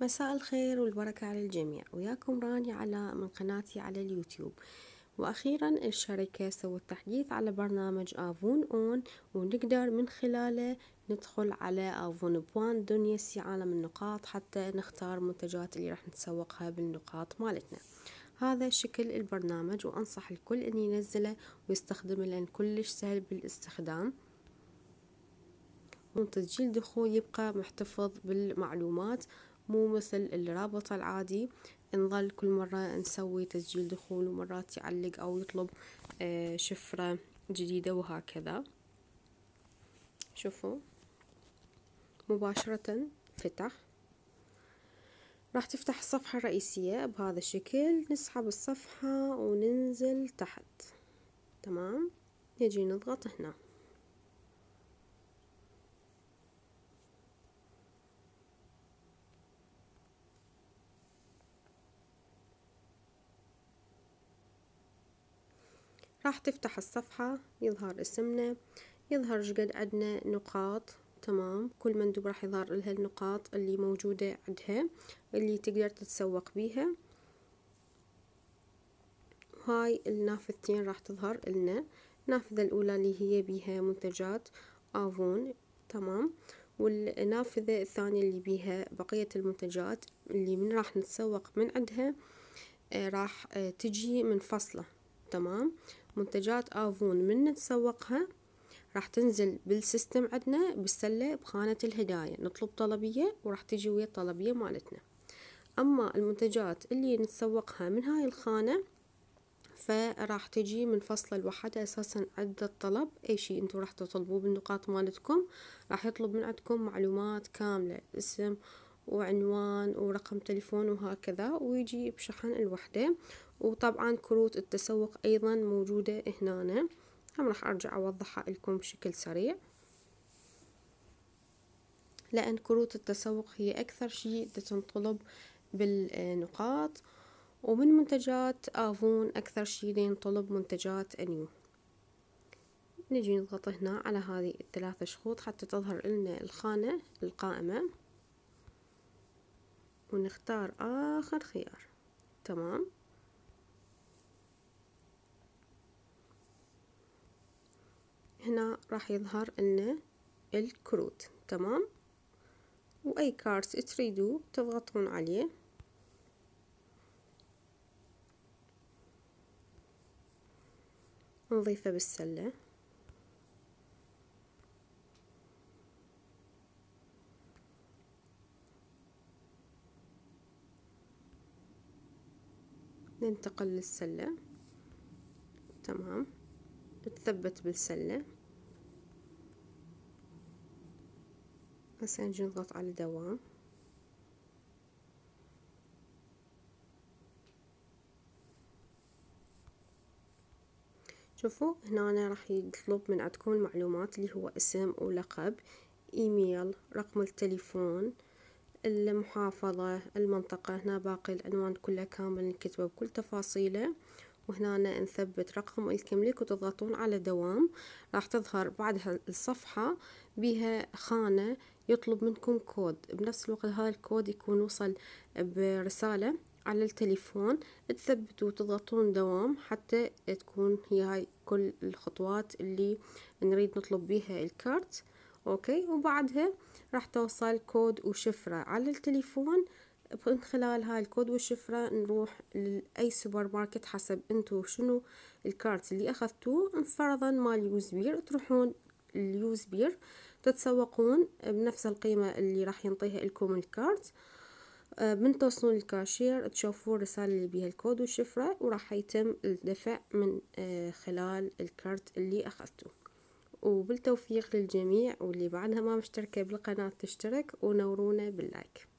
مساء الخير والبركة على الجميع وياكم راني على من قناتي على اليوتيوب وأخيرا الشركة سوت تحديث على برنامج آفون أون ونقدر من خلاله ندخل على آفون بوان دنيا سي عالم النقاط حتى نختار منتجات اللي راح نتسوقها بالنقاط مالتنا هذا شكل البرنامج وأنصح الكل أن ينزله ويستخدمه لأن كلش سهل بالاستخدام وتسجيل دخول يبقى محتفظ بالمعلومات مو مثل الرابط العادي نظل كل مرة نسوي تسجيل دخول ومرات يعلق أو يطلب آه، شفرة جديدة وهكذا شوفوا مباشرة فتح راح تفتح الصفحة الرئيسية بهذا الشكل نسحب الصفحة وننزل تحت تمام نجي نضغط هنا راح تفتح الصفحة يظهر اسمنا يظهر شقد عندنا نقاط تمام كل مندوب راح يظهر لها النقاط اللي موجودة عندها اللي تقدر تتسوق بيها هاي النافذتين راح تظهر لنا النافذة الأولى اللي هي بيها منتجات آفون تمام والنافذة الثانية اللي بيها بقية المنتجات اللي من راح نتسوق من عندها آه، راح آه، تجي من فصله تمام منتجات افون من نتسوقها راح تنزل بالسيستم عندنا بالسلة بخانة الهدايا نطلب طلبية وراح تجي ويا الطلبية مالتنا أما المنتجات اللي نتسوقها من هاي الخانة فراح تجي من فصلة الوحدة أساسا عدة الطلب أي شيء انتو راح تطلبوه بالنقاط مالتكم راح يطلب من عندكم معلومات كاملة اسم وعنوان ورقم تليفون وهكذا ويجي بشحن الوحدة وطبعا كروت التسوق أيضا موجودة هنا هم راح أرجع أوضحها لكم بشكل سريع لأن كروت التسوق هي أكثر شيء تنطلب بالنقاط ومن منتجات آفون أكثر شيء ينطلب منتجات أنيو نجي نضغط هنا على هذه الثلاثة شخوط حتى تظهر لنا الخانة القائمة ونختار آخر خيار تمام هنا راح يظهر لنا الكروت تمام واي كارت تريدو تضغطون عليه نضيفه بالسله ننتقل للسلة تمام نتثبت بالسلة هسه نجي نضغط على دوام شوفوا هنا أنا راح يطلب من عندكم معلومات اللي هو اسم ولقب ايميل رقم التليفون المحافظة المنطقة هنا باقي العنوان كله كامل نكتبه بكل تفاصيله وهنا نثبت رقم الكمليك وتضغطون على دوام راح تظهر بعدها الصفحة بها خانة يطلب منكم كود بنفس الوقت هذا الكود يكون وصل برسالة على التليفون تثبتوا وتضغطون دوام حتى تكون هي هاي كل الخطوات اللي نريد نطلب بيها الكارت اوكي وبعدها راح توصل كود وشفرة على التليفون من خلال هاي الكود والشفرة نروح لأي سوبر ماركت حسب انتو شنو الكارت اللي اخذتوه فرضا مال يوز بير تروحون اليوز بير تتسوقون بنفس القيمة اللي راح ينطيها لكم الكارت من توصلون الكاشير تشوفون الرسالة اللي بيها الكود والشفرة وراح يتم الدفع من آه، خلال الكارت اللي أخذته وبالتوفيق للجميع واللي بعدها ما مشتركة بالقناة تشترك ونورونا باللايك